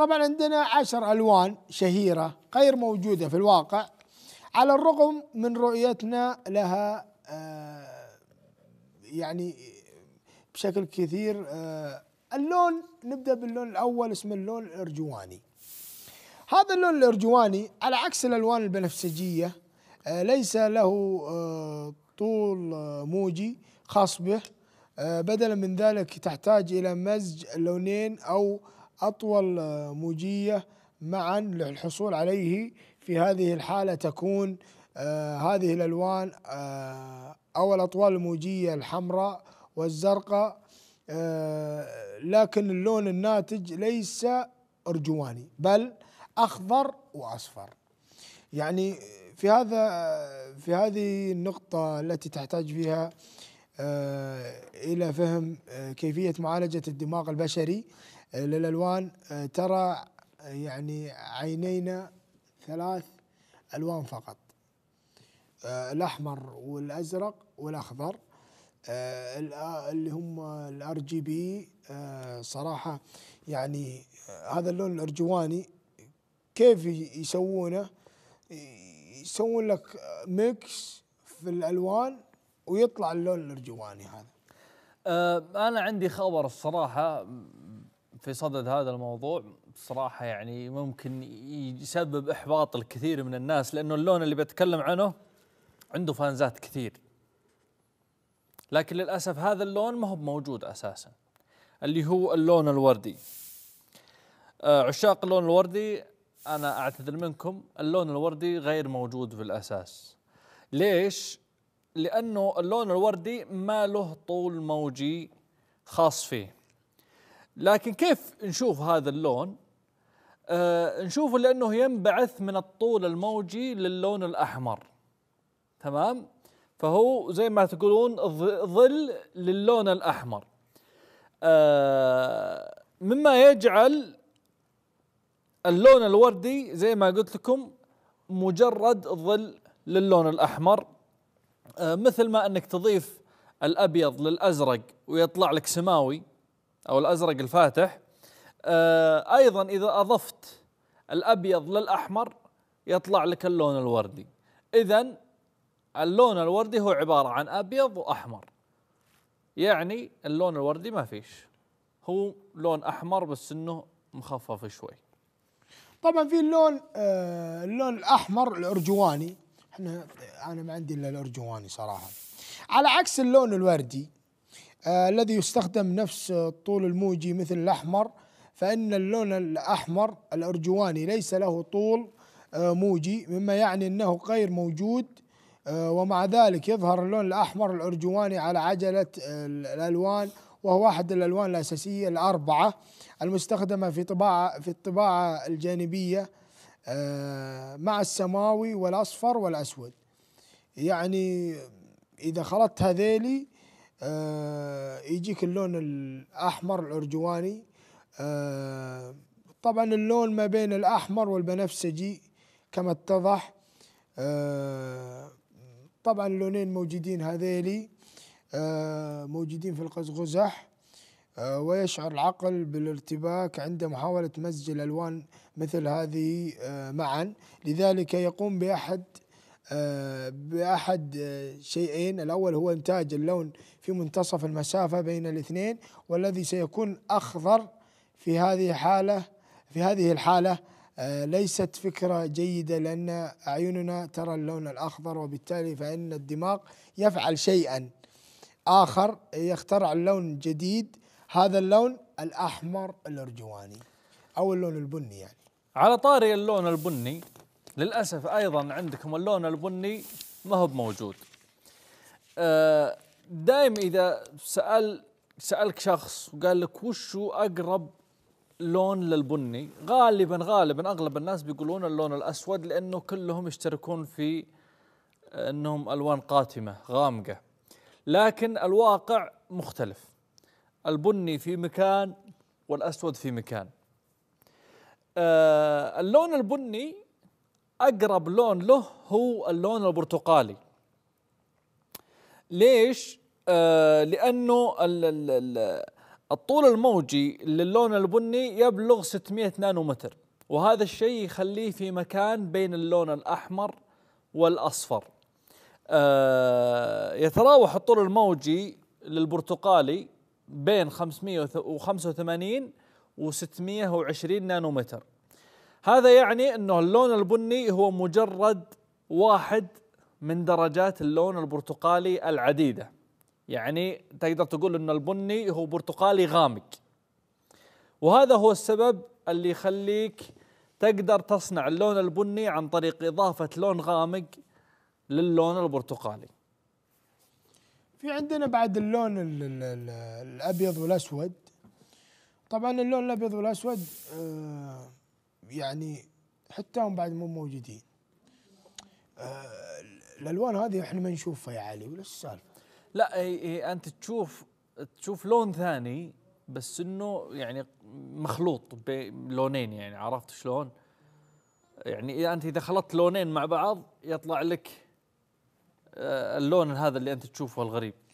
طبعا عندنا عشر ألوان شهيرة غير موجودة في الواقع على الرغم من رؤيتنا لها آه، يعني بشكل كثير آه، اللون نبدأ باللون الأول اسمه اللون الأرجواني هذا اللون الأرجواني على عكس الألوان البنفسجية آه، ليس له طول موجي خاص به بدلا من ذلك تحتاج إلى مزج لونين أو أطول آه، موجية معا للحصول عليه في هذه الحالة تكون آه، هذه الألوان آه، أو الأطوال الموجية الحمراء والزرقاء لكن اللون الناتج ليس أرجواني بل أخضر وأصفر يعني في هذا في هذه النقطة التي تحتاج فيها آه، الى فهم آه، كيفيه معالجه الدماغ البشري آه، للالوان ترى يعني عينينا ثلاث الوان فقط الاحمر والازرق والاخضر اللي هم الار جي بي صراحه يعني هذا اللون الارجواني كيف يسوونه يسوون لك ميكس في الالوان ويطلع اللون الارجواني هذا أه انا عندي خبر الصراحه في صدد هذا الموضوع صراحه يعني ممكن يسبب احباط الكثير من الناس لانه اللون اللي بتكلم عنه عنده فانزات كثير لكن للاسف هذا اللون ما هو موجود اساسا اللي هو اللون الوردي آه، عشاق اللون الوردي انا اعتذر منكم اللون الوردي غير موجود في الاساس ليش لأنه اللون الوردي ما له طول موجي خاص فيه لكن كيف نشوف هذا اللون آه نشوفه لأنه ينبعث من الطول الموجي للون الأحمر تمام فهو زي ما تقولون ظل للون الأحمر آه مما يجعل اللون الوردي زي ما قلت لكم مجرد ظل للون الأحمر آه، مثل ما انك تضيف الابيض للازرق ويطلع لك سماوي او الازرق الفاتح آه، ايضا اذا اضفت الابيض للاحمر يطلع لك اللون الوردي اذا اللون الوردي هو عباره عن ابيض واحمر يعني اللون الوردي ما فيش هو لون احمر بس انه مخفف شوي طبعا في اللون آه اللون الاحمر الارجواني احنا انا ما عندي الا الارجواني صراحه على عكس اللون الوردي آه الذي يستخدم نفس الطول الموجي مثل الاحمر فان اللون الاحمر الارجواني ليس له طول آه موجي مما يعني انه غير موجود آه ومع ذلك يظهر اللون الاحمر الارجواني على عجله آه الالوان وهو احد الالوان الاساسيه الاربعه المستخدمه في طباعه في الطباعه الجانبيه آه، مع السماوي والاصفر والاسود يعني اذا خلطت هذيلي آه، يجيك اللون الاحمر الارجواني آه، طبعا اللون ما بين الاحمر والبنفسجي كما اتضح طبعا اللونين موجودين هذيلي موجودين في القزغزح آه، ويشعر العقل بالارتباك عند محاولة مزج الألوان مثل هذه آه، معا لذلك يقوم بأحد آه، بأحد شيئين الأول هو إنتاج اللون في منتصف المسافة بين الاثنين والذي سيكون أخضر في هذه حالة في هذه الحالة ليست فكرة جيدة لأن أعيننا ترى اللون الأخضر وبالتالي فإن الدماغ يفعل شيئا آخر يخترع لون جديد هذا اللون الاحمر الارجواني او اللون البني يعني على طاري اللون البني للاسف ايضا عندكم اللون البني ما هو موجود آه، دائم اذا سال سالك شخص وقال لك هو اقرب لون للبني غالبا غالبا اغلب الناس بيقولون اللون الاسود لانه كلهم يشتركون في آه، انهم الوان قاتمه غامقه لكن الواقع مختلف البني في مكان والأسود في مكان آه اللون البني أقرب لون له هو اللون البرتقالي ليش؟ آه لأنه الطول الموجي للون البني يبلغ 600 نانو متر وهذا الشيء يخليه في مكان بين اللون الأحمر والأصفر آه يتراوح الطول الموجي للبرتقالي بين 585 و 620 نانومتر هذا يعني انه اللون البني هو مجرد واحد من درجات اللون البرتقالي العديده يعني تقدر تقول ان البني هو برتقالي غامق وهذا هو السبب اللي يخليك تقدر تصنع اللون البني عن طريق اضافه لون غامق للون البرتقالي في عندنا بعد اللون الـ الـ الـ الابيض والاسود طبعا اللون الابيض والاسود آه يعني حتى هم بعد مو موجودين آه الالوان هذه احنا ما نشوفها يا علي ولا السالفه لا هي هي انت تشوف تشوف لون ثاني بس انه يعني مخلوط بلونين يعني عرفت شلون؟ يعني انت اذا خلطت لونين مع بعض يطلع لك آه، اللون هذا اللي انت تشوفه الغريب